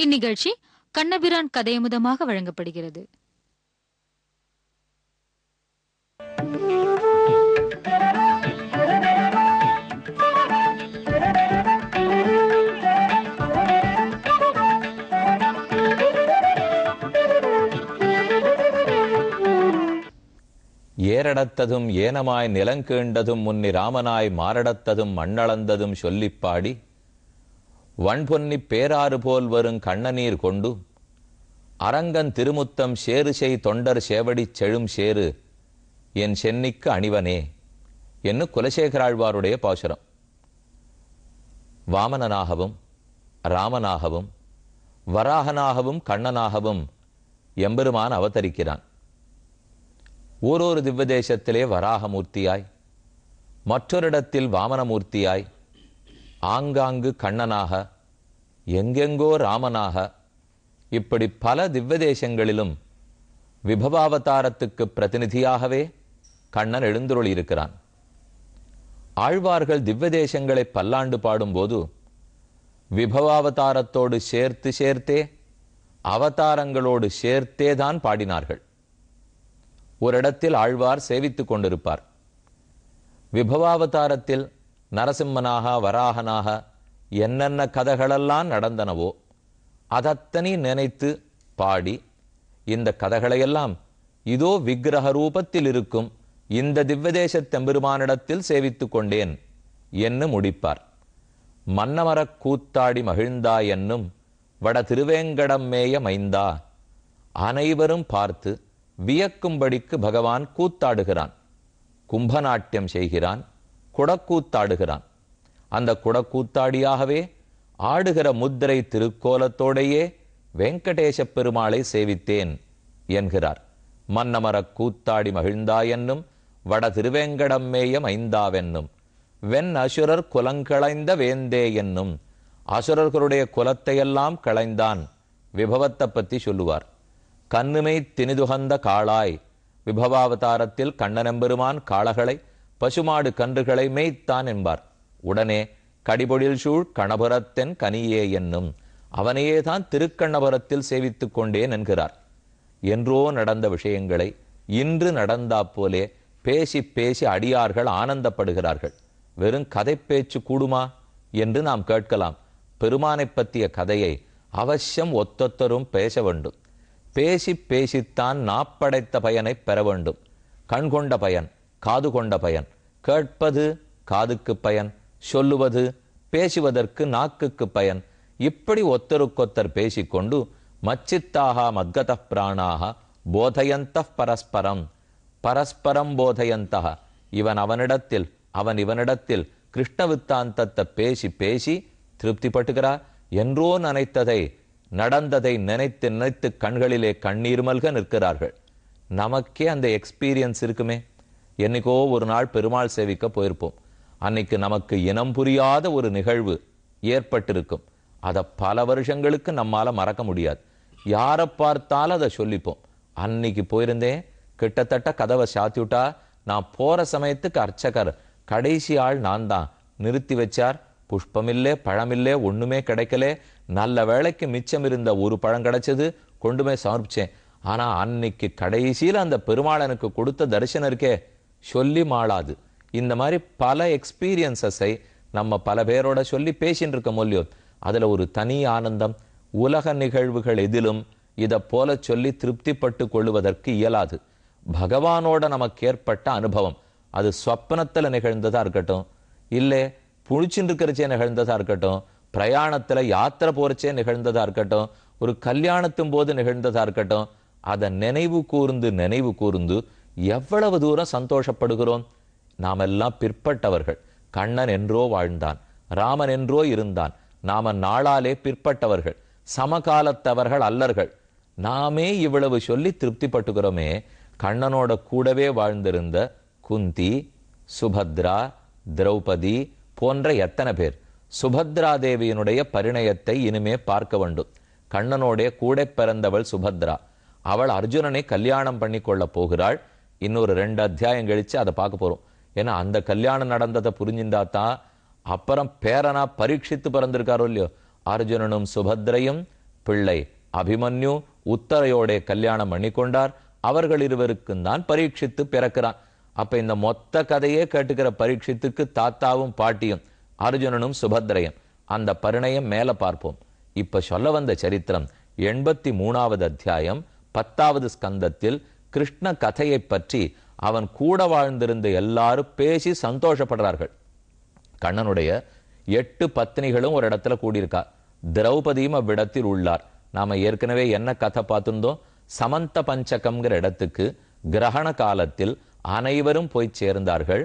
இந்நிகழ்ச்சி கண்ணபிரான் கதையமுதமாக வழங்கப்படுகிறது ஏரடத்ததும் ஏனமாய் நிலங்கேண்டதும் முன்னி ராமனாய் மாரடத்ததும் மண்ணளந்ததும் சொல்லிப்பாடி வண்பொன்னி பேராறு போல் வரும் கண்ணநீர் கொண்டு அரங்கன் திருமுத்தம் சேரு செய் தொண்டர் சேவடி செழும் சேரு என் சென்னிக்கு அணிவனே என்று குலசேகராழ்வாருடைய பாசுரம் வாமனனாகவும் ராமனாகவும் வராகனாகவும் கண்ணனாகவும் எம்பெருமான் அவதரிக்கிறான் ஓரொரு திவ்வதேசத்திலே தேசத்திலே வராகமூர்த்தியாய் மற்றொரிடத்தில் வாமனமூர்த்தியாய் ஆங்காங்கு கண்ணனாக எங்கெங்கோ ராமனாக இப்படி பல திவ்வதேசங்களிலும் விபவாவதாரத்துக்கு பிரதிநிதியாகவே கண்ணன் எழுந்துருளியிருக்கிறான் ஆழ்வார்கள் திவ்வதேசங்களை பல்லாண்டு பாடும்போது விபவாவதாரத்தோடு சேர்த்து சேர்த்தே அவதாரங்களோடு சேர்த்தே தான் பாடினார்கள் ஒரு இடத்தில் ஆழ்வார் சேவித்துக் கொண்டிருப்பார் விபவாவதாரத்தில் நரசிம்மனாக வராகனாக என்னென்ன கதைகளெல்லாம் நடந்தனவோ அதத்தனை நினைத்து பாடி இந்த கதைகளையெல்லாம் இதோ விக்கிரக ரூபத்தில் இருக்கும் இந்த திவ்வதேச தெம்பெருமானிடத்தில் சேவித்து கொண்டேன் என்று முடிப்பார் மன்னமரக் கூத்தாடி மகிழ்ந்தா என்னும் வட திருவேங்கடம் மேய மைந்தா அனைவரும் பார்த்து வியக்கும்படிக்கு பகவான் கூத்தாடுகிறான் கும்பநாட்டியம் செய்கிறான் குடக்கூத்தாடுகிறான் அந்த குடக்கூத்தாடியாகவே ஆடுகிற முத்திரை திருக்கோலத்தோடையே வெங்கடேச பெருமாளை சேவித்தேன் என்கிறார் மன்னமரக் கூத்தாடி மகிழ்ந்தாயென்னும் வட திருவேங்கடம் மேயம் ஐந்தாவென்னும் வெண் அசுரர் குலங்களைந்த வேந்தே என்னும் அசுரர்களுடைய குலத்தையெல்லாம் களைந்தான் விபவத்தை பற்றி சொல்லுவார் கண்ணுமை தினிதுகந்த காளாய் விபவாவதாரத்தில் கண்ணனெம்பெருமான் காளகளை பசுமாடு கன்றுகளை மேய்த்தான் என்பார் உடனே கடிபொழில் சூழ் கணபுரத்தென் கனியே என்னும் அவனையேதான் திருக்கண்ணபுரத்தில் சேவித்துக் கொண்டேன் என்கிறார் என்றோ நடந்த விஷயங்களை இன்று நடந்தா போலே பேசி பேசி அடியார்கள் ஆனந்தப்படுகிறார்கள் வெறும் கதை பேச்சு கூடுமா என்று நாம் கேட்கலாம் பெருமானை பற்றிய கதையை அவசியம் ஒத்தொத்தரும் பேச வேண்டும் பேசி பேசித்தான் நாப்படைத்த பயனை பெற வேண்டும் கண்கொண்ட பயன் காது கொண்ட பயன் கேட்பது காதுக்கு பயன் சொல்லுவது பேசுவதற்கு நாக்குக்கு பயன் இப்படி ஒத்தருக்கொத்தர் பேசிக்கொண்டு மச்சித்தாக மத்கத பிராணாக போதையந்த பரஸ்பரம் பரஸ்பரம் போதையந்த இவன் அவனிடத்தில் அவன் இவனிடத்தில் கிருஷ்ண வித்தாந்தத்தை பேசி பேசி திருப்திப்பட்டுகிறார் என்றோ நினைத்ததை நடந்ததை நினைத்து நினைத்து கண்களிலே கண்ணீர் மல்க நிற்கிறார்கள் நமக்கே அந்த எக்ஸ்பீரியன்ஸ் இருக்குமே என்னைக்கோ ஒரு நாள் பெருமாள் சேவிக்க போயிருப்போம் அன்னைக்கு நமக்கு இனம் புரியாத ஒரு நிகழ்வு ஏற்பட்டிருக்கும் அதை பல வருஷங்களுக்கு நம்மால் மறக்க முடியாது யாரை பார்த்தாலும் அதை சொல்லிப்போம் அன்னைக்கு போயிருந்தேன் கிட்டத்தட்ட கதவை சாத்திவிட்டா நான் போகிற சமயத்துக்கு அர்ச்சகர் கடைசி ஆள் நான் தான் நிறுத்தி வச்சார் புஷ்பமில்லே பழமில்லே ஒன்றுமே கிடைக்கல நல்ல வேலைக்கு மிச்சம் இருந்த ஒரு பழம் கிடைச்சது கொண்டு போய் சமர்ப்பிச்சேன் ஆனால் அன்னைக்கு கடைசியில் அந்த பெருமாள் எனக்கு கொடுத்த தரிசனம் இருக்கே சொல்லி மாளாது இந்த மாதிரி பல எக்ஸ்பீரியன்சஸை நம்ம பல பேரோட சொல்லி பேசின்னு இருக்க முடியும் அதில் ஒரு தனி ஆனந்தம் உலக நிகழ்வுகள் எதிலும் இதை போல சொல்லி திருப்திப்பட்டு கொள்வதற்கு இயலாது பகவானோட நமக்கு ஏற்பட்ட அனுபவம் அது சொப்னத்தில் நிகழ்ந்ததாக இருக்கட்டும் இல்லை புளிச்சின்னு இருக்கிறச்சே நிகழ்ந்ததாக இருக்கட்டும் பிரயாணத்தில் யாத்திரை போகிறச்சே நிகழ்ந்ததாக இருக்கட்டும் ஒரு கல்யாணத்தின் போது நிகழ்ந்ததாக இருக்கட்டும் அதை நினைவு கூர்ந்து நினைவு கூர்ந்து எவ்வளவு தூரம் சந்தோஷப்படுகிறோம் நாமெல்லாம் பிற்பட்டவர்கள் கண்ணன் என்றோ வாழ்ந்தான் ராமன் என்றோ இருந்தான் நாம நாளாலே பிற்பட்டவர்கள் சமகாலத்தவர்கள் அல்லர்கள் நாமே இவ்வளவு சொல்லி திருப்திப்பட்டுகிறோமே கண்ணனோட கூடவே வாழ்ந்திருந்த குந்தி சுபத்ரா திரௌபதி போன்ற எத்தனை பேர் சுபத்ரா தேவியினுடைய பரிணயத்தை இனிமே பார்க்க வேண்டும் கண்ணனோடைய கூட பிறந்தவள் சுபத்ரா அவள் அர்ஜுனனை கல்யாணம் பண்ணி கொள்ளப் போகிறாள் இன்னொரு ரெண்டு அத்தியாயம் கழித்து அதை பார்க்க போகிறோம் ஏன்னா அந்த கல்யாணம் நடந்ததை புரிஞ்சிருந்தா தான் அப்புறம் பேரனா பரீட்சித்து பிறந்திருக்காரோ இல்லையோ அர்ஜுனனும் சுபத்ரையும் பிள்ளை அபிமன்யு உத்தரையோட கல்யாணம் பண்ணி கொண்டார் அவர்கள் இருவருக்கும் தான் பரீட்சித்து பிறக்கிறான் அப்ப இந்த மொத்த கதையே கேட்டுக்கிற பரீட்சித்துக்கு தாத்தாவும் பாட்டியும் அர்ஜுனனும் சுபத்ரையும் அந்த பரிணயம் மேல பார்ப்போம் இப்ப சொல்ல வந்த சரித்திரம் எண்பத்தி மூணாவது அத்தியாயம் பத்தாவது ஸ்கந்தத்தில் கிருஷ்ண கதையை பற்றி அவன் கூட வாழ்ந்திருந்த எல்லாரும் பேசி சந்தோஷப்படுறார்கள் கண்ணனுடைய எட்டு பத்னிகளும் ஒரு இடத்துல கூடியிருக்கா திரௌபதியும் அவ்விடத்தில் உள்ளார் நாம ஏற்கனவே என்ன கதை பார்த்திருந்தோம் சமந்த பஞ்சகம்ங்கிற இடத்துக்கு கிரகண காலத்தில் அனைவரும் போய் சேர்ந்தார்கள்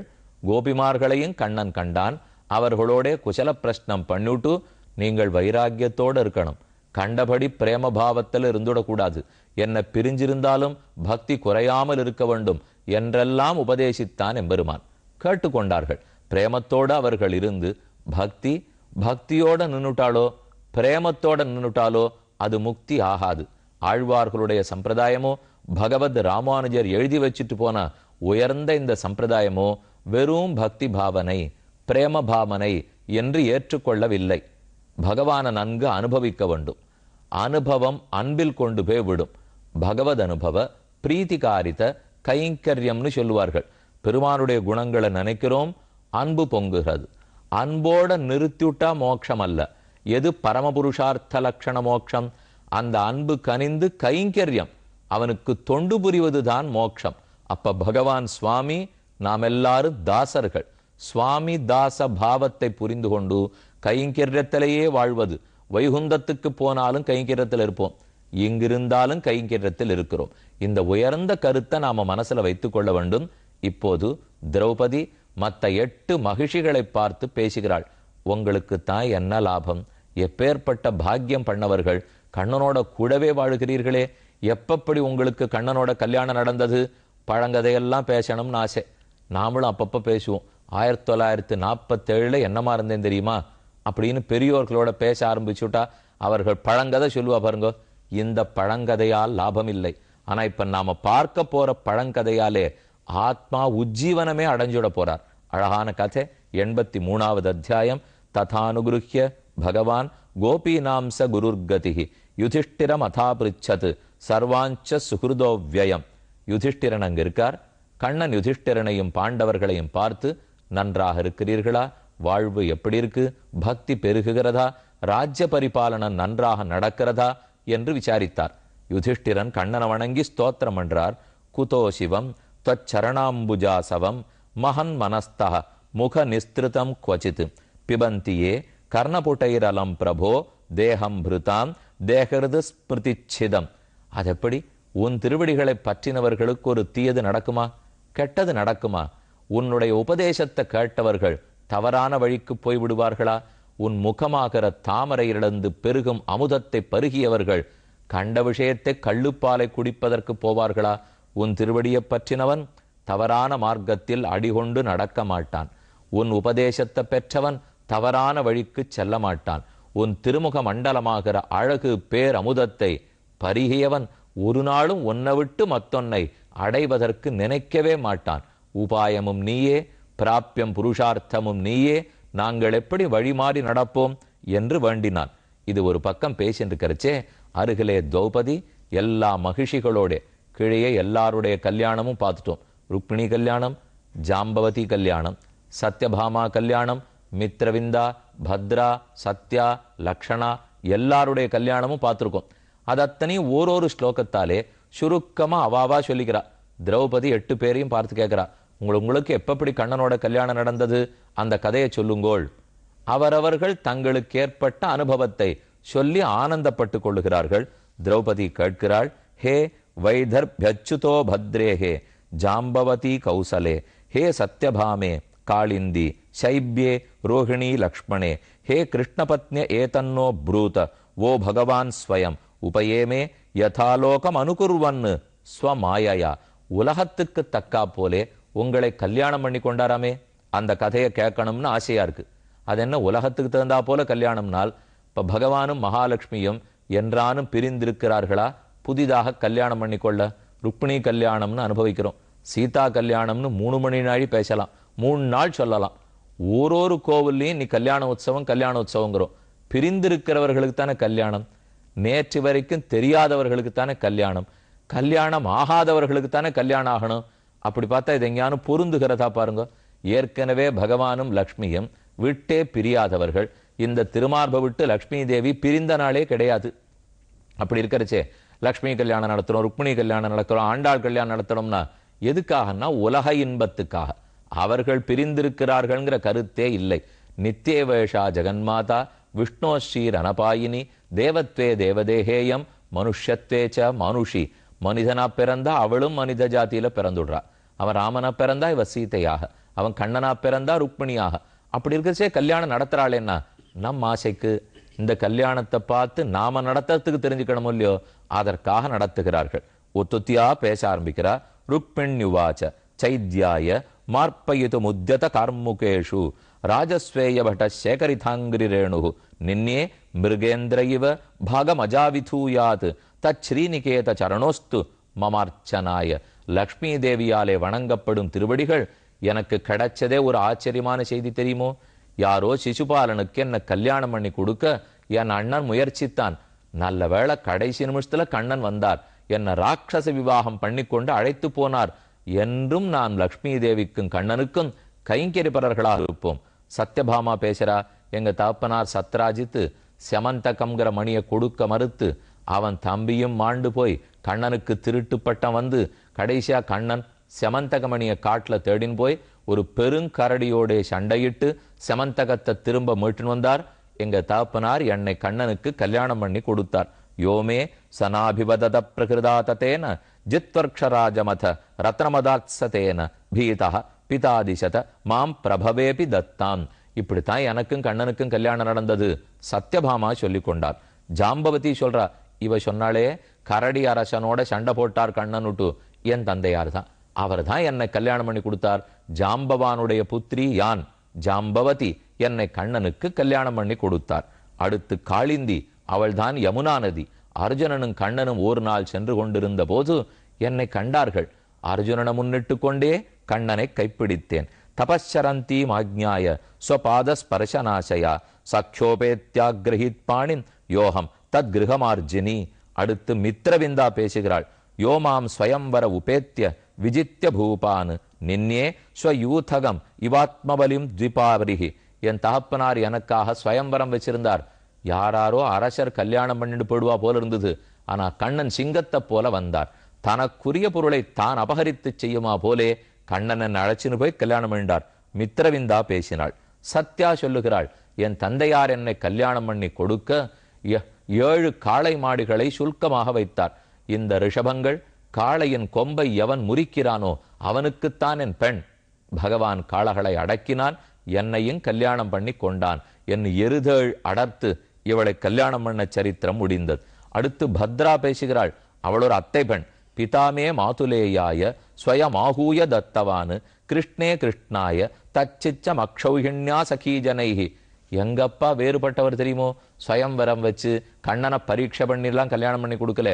கோபிமார்களையும் கண்ணன் கண்டான் அவர்களோட குசல பிரஷ்னம் பண்ணிவிட்டு நீங்கள் வைராக்கியத்தோடு இருக்கணும் கண்டபடி பிரேமபாவத்தில் இருந்துடக்கூடாது என்ன பிரிஞ்சிருந்தாலும் பக்தி குறையாமல் இருக்க வேண்டும் என்றெல்லாம் உபதேசித்தான் எம்பெருமான் கேட்டுக்கொண்டார்கள் பிரேமத்தோடு அவர்கள் இருந்து பக்தி பக்தியோட நின்னுட்டாலோ பிரேமத்தோட நின்னுட்டாலோ அது முக்தி ஆகாது ஆழ்வார்களுடைய சம்பிரதாயமோ பகவத் ராமானுஜர் எழுதி வச்சுட்டு போன உயர்ந்த இந்த சம்பிரதாயமோ வெறும் பக்தி பாவனை பிரேம பாவனை என்று ஏற்றுக்கொள்ளவில்லை பகவான நன்கு அனுபவிக்க வேண்டும் அனுபவம் அன்பில் கொண்டு போய் விடும் பகவத் அனுபவ பிரீத்திகாரித்த கைங்கரியம்னு சொல்லுவார்கள் பெருமானுடைய குணங்களை நினைக்கிறோம் அன்பு பொங்குகிறது அன்போட நிறுத்திவிட்டா மோட்சம் அல்ல எது பரமபுருஷார்த்த லட்சண மோட்சம் அந்த அன்பு கனிந்து கைங்கரியம் அவனுக்கு தொண்டு புரிவது தான் மோட்சம் அப்ப பகவான் சுவாமி நாம் எல்லாரும் தாசர்கள் சுவாமி தாச பாவத்தை புரிந்து கொண்டு கைங்கரியத்திலேயே வாழ்வது வைகுந்தத்துக்கு போனாலும் கைங்கரியத்தில் இருப்போம் இங்கிருந்தாலும் கைங்கரத்தில் இருக்கிறோம் இந்த உயர்ந்த கருத்தை நாம மனசுல வைத்துக் கொள்ள வேண்டும் இப்போது திரௌபதி மற்ற எட்டு மகிழ்ச்சிகளை பார்த்து பேசுகிறாள் உங்களுக்கு தான் என்ன லாபம் எப்பேற்பட்ட பாக்கியம் பண்ணவர்கள் கண்ணனோட கூடவே வாழ்கிறீர்களே எப்பப்படி உங்களுக்கு கண்ணனோட கல்யாணம் நடந்தது பழங்கதையெல்லாம் பேசணும்னு ஆசை நாமளும் அப்பப்போ பேசுவோம் ஆயிரத்தி தொள்ளாயிரத்து நாற்பத்தேழில் என்னமா இருந்தேன் தெரியுமா அப்படின்னு பெரியோர்களோட பேச ஆரம்பிச்சுட்டா அவர்கள் பழங்கதை சொல்லுவா பாருங்க இந்த பழங்கதையால் லாபமில்லை ஆனா இப்ப நாம பார்க்க போற பழங்கதையாலே ஆத்மா உஜ்ஜீவனமே அடைஞ்சுட போறார் அழகான கதை எண்பத்தி மூணாவது அத்தியாயம் ததானுகிருஹிய பகவான் கோபிநாம்ச குருர்கதி யுதிஷ்டிரம் அதாபிரிச்சத் சர்வாஞ்ச சுகிருதோ வியம் யுதிஷ்டிரன் அங்கு இருக்கார் கண்ணன் யுதிஷ்டிரனையும் பாண்டவர்களையும் பார்த்து நன்றாக இருக்கிறீர்களா வாழ்வு எப்படி இருக்கு பக்தி பெருகுகிறதா ராஜ்ய பரிபாலனம் நன்றாக நடக்கிறதா என்று விசாரித்தார் யுதிஷ்டிரன் கண்ணன வணங்கி ஸ்தோத்திரம் என்றார் குதோ சிவம் துவச்சரணாம்புஜாசவம் மகன் மனஸ்தக முக நிஸ்திருதம் குவச்சித் பிபந்தியே கர்ணபுட்டைரலம் பிரபோ தேகம் பிருதாம் தேகிருது ஸ்மிருதிச்சிதம் அதெப்படி உன் திருவடிகளை பற்றினவர்களுக்கு ஒரு தீயது நடக்குமா கெட்டது நடக்குமா உன்னுடைய உபதேசத்தை கேட்டவர்கள் தவறான வழிக்கு போய்விடுவார்களா உன் முகமாகிற தாமரையிலிருந்து பெருகும் அமுதத்தை பருகியவர்கள் கண்ட விஷயத்தை கள்ளுப்பாலை குடிப்பதற்கு போவார்களா உன் திருவடியைப் பற்றினவன் தவறான மார்க்கத்தில் அடிகொண்டு நடக்க மாட்டான் உன் உபதேசத்தை பெற்றவன் தவறான வழிக்கு செல்ல மாட்டான் உன் திருமுக மண்டலமாகிற அழகு பேர் அமுதத்தை பருகியவன் ஒரு நாளும் ஒன்னை விட்டு மத்தொன்னை அடைவதற்கு நினைக்கவே மாட்டான் உபாயமும் நீயே பிராப்பியம் புருஷார்த்தமும் நீயே நாங்கள் எப்படி வழிமாறி நடப்போம் என்று வேண்டினான் இது ஒரு பக்கம் பேசின்று கரைச்சே அருகிலே திரௌபதி எல்லா மகிழ்ச்சிகளோட கீழே எல்லாருடைய கல்யாணமும் பார்த்துட்டோம் ருக்மிணி கல்யாணம் ஜாம்பவதி கல்யாணம் சத்யபாமா கல்யாணம் மித்ரவிந்தா பத்ரா சத்யா லக்ஷணா எல்லாருடைய கல்யாணமும் பார்த்துருக்கோம் அது அத்தனையும் ஓரொரு ஸ்லோகத்தாலே சுருக்கமாக அவாவா சொல்லிக்கிறா திரௌபதி எட்டு பேரையும் பார்த்து கேட்குறா உங்களை உங்களுக்கு எப்பப்படி கண்ணனோட கல்யாணம் நடந்தது அந்த கதையை சொல்லுங்கோள் அவரவர்கள் தங்களுக்கு ஏற்பட்ட அனுபவத்தை சொல்லி ஆனந்தப்பட்டு கொள்ளுகிறார்கள் திரௌபதி கேட்கிறாள் ஹே வைதர் பியச்சுதோ பத்ரே ஹே ஜாம்பவதி கௌசலே ஹே சத்யபாமே காளிந்தி சைப்யே ரோஹிணி லக்ஷ்மணே ஹே கிருஷ்ணபத்ன ஏதன்னோ ப்ரூத ஓ பகவான் ஸ்வயம் உபயேமே யதாலோகம் அனுகுர்வன்னு ஸ்வமாயா உலகத்துக்கு தக்கா போலே உங்களை கல்யாணம் பண்ணி கொண்டாராமே அந்த கதையை கேட்கணும்னு ஆசையாக இருக்குது அது என்ன உலகத்துக்கு தகுந்தா போல கல்யாணம்னால் இப்போ பகவானும் மகாலட்சுமியும் என்றானும் பிரிந்திருக்கிறார்களா புதிதாக கல்யாணம் பண்ணிக்கொள்ள ருக்மிணி கல்யாணம்னு அனுபவிக்கிறோம் சீதா கல்யாணம்னு மூணு மணி நாழி பேசலாம் மூணு நாள் சொல்லலாம் ஓரொரு கோவில்லையும் நீ கல்யாண உற்சவம் கல்யாண உற்சவங்கிறோம் பிரிந்திருக்கிறவர்களுக்கு தானே கல்யாணம் நேற்று வரைக்கும் தெரியாதவர்களுக்கு தானே கல்யாணம் கல்யாணம் ஆகாதவர்களுக்கு தானே கல்யாணம் ஆகணும் அப்படி பார்த்தா இது எங்கேயானு பொருந்துகிறதா பாருங்க ஏற்கனவே பகவானும் லக்ஷ்மியும் விட்டே பிரியாதவர்கள் இந்த திருமார்பை விட்டு லக்ஷ்மி தேவி பிரிந்த நாளே கிடையாது அப்படி இருக்கிறச்சே லக்ஷ்மி கல்யாணம் நடத்துகிறோம் ருக்மிணி கல்யாணம் நடத்துறோம் ஆண்டாள் கல்யாணம் நடத்தணும்னா எதுக்காகனா உலக இன்பத்துக்காக அவர்கள் பிரிந்திருக்கிறார்கள்ங்கிற கருத்தே இல்லை நித்தியவேஷா ஜெகன்மாதா விஷ்ணோஸ்ரீர் அனபாயினி தேவத்வே தேவதேகேயம் மனுஷத்வேச்ச ச மனுஷி மனிதனா பிறந்தா அவளும் மனித ஜாத்தியில பிறந்துடுறா அவன் ராமனா பிறந்தா இவ சீதையாக அவன் கண்ணனா பிறந்தா ருக்மிணியாக அப்படி இருக்கிறச்சே கல்யாணம் என்ன நம் ஆசைக்கு இந்த கல்யாணத்தை பார்த்து நாம நடத்துறதுக்கு தெரிஞ்சுக்கணும் இல்லையோ அதற்காக நடத்துகிறார்கள் ஒத்தொத்தியா பேச ஆரம்பிக்கிறா ருக்மிண்யுவாச்ச சைத்யாய மார்பயிது முத்தியத கார்முகேஷு ராஜஸ்வேய பட்ட சேகரிதாங்கிரி ரேணு நின்னே மிருகேந்திர இவ அஜாவிதூயாது தச்ரீநிகேத சரணோஸ்து மமார்ச்சனாய லக்ஷ்மி தேவியாலே வணங்கப்படும் திருவடிகள் எனக்கு கிடைச்சதே ஒரு ஆச்சரியமான செய்தி தெரியுமோ யாரோ சிசுபாலனுக்கு என்ன கல்யாணம் பண்ணி கொடுக்க என் அண்ணன் முயற்சித்தான் நல்ல வேளை கடைசி நிமிஷத்துல கண்ணன் வந்தார் என்ன ராட்சச விவாகம் கொண்டு அழைத்து போனார் என்றும் நான் லக்ஷ்மி தேவிக்கும் கண்ணனுக்கும் கைங்கரிப்பரர்களாக இருப்போம் சத்யபாமா பேசுறா எங்க தகப்பனார் சத்ராஜித்து செமந்தகம்ங்கிற மணியை கொடுக்க மறுத்து அவன் தம்பியும் மாண்டு போய் கண்ணனுக்கு திருட்டு பட்டம் வந்து கடைசியா கண்ணன் செமந்தகமணியை காட்டில் தேடின் போய் ஒரு பெருங்கரடியோடைய சண்டையிட்டு செமந்தகத்தை திரும்ப மீட்டு வந்தார் எங்க தாப்பனார் என்னை கண்ணனுக்கு கல்யாணம் பண்ணி கொடுத்தார் யோமே சனாபிவதத பிரகிருதாததேன ஜித்வர்க்ஷராஜமத ரத்னமதாத்சதேன பீதா பிதாதிசத மாம் பிரபவேபி தத்தான் இப்படித்தான் எனக்கும் கண்ணனுக்கும் கல்யாணம் நடந்தது சத்யபாமா சொல்லி கொண்டார் ஜாம்பவதி சொல்றா இவ சொன்னாலே கரடி அரசனோட சண்டை போட்டார் கண்ணனுட்டு என் தந்தையார் தான் அவர் தான் என்னை கல்யாணம் பண்ணி கொடுத்தார் ஜாம்பவானுடைய புத்திரி யான் ஜாம்பவதி என்னை கண்ணனுக்கு கல்யாணம் பண்ணி கொடுத்தார் அடுத்து காளிந்தி அவள்தான் யமுனா நதி அர்ஜுனனும் கண்ணனும் ஒரு நாள் சென்று கொண்டிருந்த போது என்னை கண்டார்கள் அர்ஜுனனை முன்னிட்டு கொண்டே கண்ணனை கைப்பிடித்தேன் தபச்சரந்தி ஆக்ஞாய ஸ்வபாத ஸ்பர்சநாசயா சக்ஷோபேத்யாகிரஹித் பாணின் யோகம் தத் கிரகமார்ஜினி அடுத்து மித்ரவிந்தா பேசுகிறாள் யோமாம் ஸ்வயம்வர உபேத்திய விஜித்திய பூபான் நின்னே ஸ்வயூதகம் இவாத்மபலிம் திபாவரிகி என் தகப்பனார் எனக்காக ஸ்வயம்வரம் வச்சிருந்தார் யாராரோ அரசர் கல்யாணம் பண்ணிட்டு போயிடுவா போல இருந்தது ஆனா கண்ணன் சிங்கத்தை போல வந்தார் தனக்குரிய பொருளை தான் அபகரித்து செய்யுமா போலே கண்ணன் அழைச்சின்னு போய் கல்யாணம் பண்ணிட்டார் மித்ரவிந்தா பேசினாள் சத்யா சொல்லுகிறாள் என் தந்தையார் என்னை கல்யாணம் பண்ணி கொடுக்க ஏழு காளை மாடுகளை சுல்கமாக வைத்தார் இந்த ரிஷபங்கள் காளையின் கொம்பை எவன் முறிக்கிறானோ அவனுக்குத்தான் என் பெண் பகவான் காளகளை அடக்கினான் என்னையும் கல்யாணம் பண்ணி கொண்டான் என் எருதேள் அடர்த்து இவளை கல்யாணம் பண்ண சரித்திரம் முடிந்தது அடுத்து பத்ரா பேசுகிறாள் அவள் ஒரு அத்தை பெண் பிதாமே மாதுலேயாய ஸ்வயமாகூய தத்தவானு கிருஷ்ணே கிருஷ்ணாய தச்சிச்ச மக்ஷௌகிண்யா சகீஜனைகி எங்கப்பா வேறுபட்டவர் தெரியுமோ சுயம்வரம் வச்சு கண்ணனை பரீட்சை பண்ணிடலாம் கல்யாணம் பண்ணி கொடுக்கல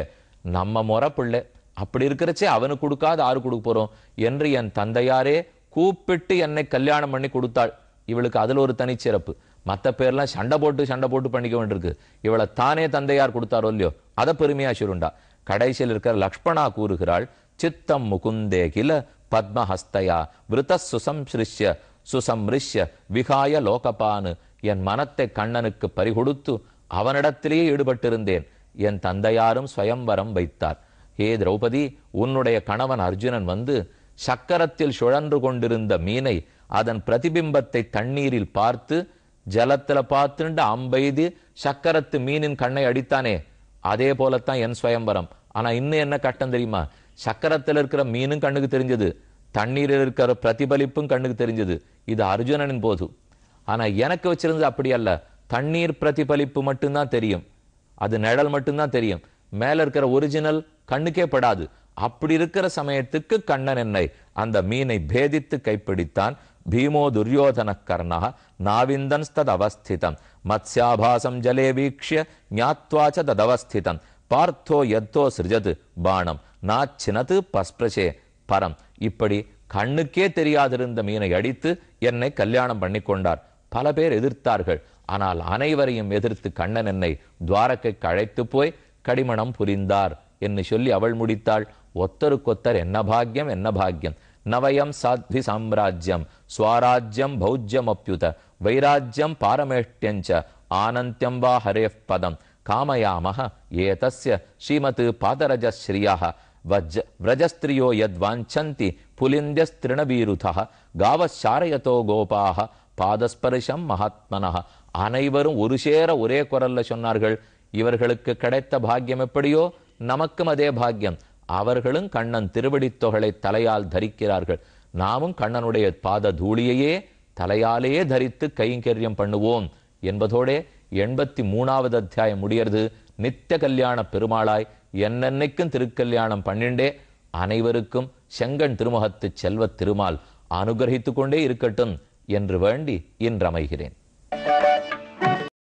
நம்ம முறை பிள்ளை அப்படி இருக்கிறச்சே அவனுக்கு கொடுக்காது ஆறு கொடுக்க போறோம் என்று என் தந்தையாரே கூப்பிட்டு என்னை கல்யாணம் பண்ணி கொடுத்தாள் இவளுக்கு அதில் ஒரு தனிச்சிறப்பு மற்ற பேர்லாம் சண்டை போட்டு சண்டை போட்டு பண்ணிக்க வேண்டியிருக்கு இவளை தானே தந்தையார் கொடுத்தாரோ இல்லையோ அதை பெருமையா சொல்லுண்டா கடைசியில் இருக்கிற லக்ஷ்மணா கூறுகிறாள் சித்தம் முகுந்தே கில பத்மஹஸ்தயா விருத்த சுசம் சுசம்ரிஷ்ய விகாய லோகபானு என் மனத்தை கண்ணனுக்கு பறிகொடுத்து அவனிடத்திலேயே ஈடுபட்டிருந்தேன் என் தந்தையாரும் ஸ்வயம்வரம் வைத்தார் ஹே திரௌபதி உன்னுடைய கணவன் அர்ஜுனன் வந்து சக்கரத்தில் சுழன்று கொண்டிருந்த மீனை அதன் பிரதிபிம்பத்தை தண்ணீரில் பார்த்து ஜலத்தில் பார்த்துண்டு அம்பெய்து சக்கரத்து மீனின் கண்ணை அடித்தானே அதே போலத்தான் என் ஸ்வயம்பரம் ஆனால் இன்னும் என்ன கட்டம் தெரியுமா சக்கரத்தில் இருக்கிற மீனும் கண்ணுக்கு தெரிஞ்சது தண்ணீரில் இருக்கிற பிரதிபலிப்பும் கண்ணுக்கு தெரிஞ்சது இது அர்ஜுனனின் போது ஆனா எனக்கு வச்சிருந்தது அப்படி அல்ல தண்ணீர் பிரதிபலிப்பு மட்டும்தான் தெரியும் அது நிழல் மட்டும்தான் தெரியும் மேல இருக்கிற ஒரிஜினல் கண்ணுக்கே படாது அப்படி இருக்கிற சமயத்துக்கு கண்ணன் என்னை அந்த மீனை பேதித்து கைப்பிடித்தான் பீமோ துரியோதன கர்ணா நாவிந்தன் ததவஸ்திதம் அவஸ்திதம் ஜலே வீக்ஷிய ஞாத்வாச்ச ததவஸ்திதம் பார்த்தோ எத்தோ சிருஜது பானம் நாச்சினது பஸ்பிரசே பரம் இப்படி கண்ணுக்கே தெரியாதிருந்த மீனை அடித்து என்னை கல்யாணம் பண்ணி கொண்டார் பல பேர் எதிர்த்தார்கள் ஆனால் அனைவரையும் எதிர்த்து கண்ணன் என்னை துவாரக்கைக்கு அழைத்து போய் கடிமணம் புரிந்தார் என்று சொல்லி அவள் முடித்தாள் ஒத்தருக்கொத்தர் என்ன பாக்யம் என்ன பாக்யம் நவயம் சாத்வி சாம்ராஜ்யம் ஸ்வராஜ்யம் பௌஜ்யம் அப்யுத வைராஜ்யம் பாரமேஷ்டியஞ்ச ஆனந்தியம் வா ஹரே பதம் காமயாமக ஏதஸ்ய ஸ்ரீமத் பாதரஜஸ்ரீயாக வஜ் விரஜஸ்திரியோ யத் வாஞ்சந்தி புலிந்தியஸ்திருணபீருதா காவச்சாரயதோ கோபாக பாதஸ்பரிஷம் மகாத்மனா அனைவரும் ஒரு சேர ஒரே குரல்ல சொன்னார்கள் இவர்களுக்கு கிடைத்த பாக்கியம் எப்படியோ நமக்கும் அதே பாக்கியம் அவர்களும் கண்ணன் திருவடித்தொகளை தலையால் தரிக்கிறார்கள் நாமும் கண்ணனுடைய பாத தூளியையே தலையாலேயே தரித்து கைங்கரியம் பண்ணுவோம் என்பதோடே எண்பத்தி மூணாவது அத்தியாயம் முடியறது நித்திய கல்யாண பெருமாளாய் என்னென்னைக்கும் திருக்கல்யாணம் பண்ணிண்டே அனைவருக்கும் செங்கன் திருமுகத்து செல்வ திருமால் அனுகிரகித்து கொண்டே இருக்கட்டும் என்று வேண்டி இன்றமைகிறேன்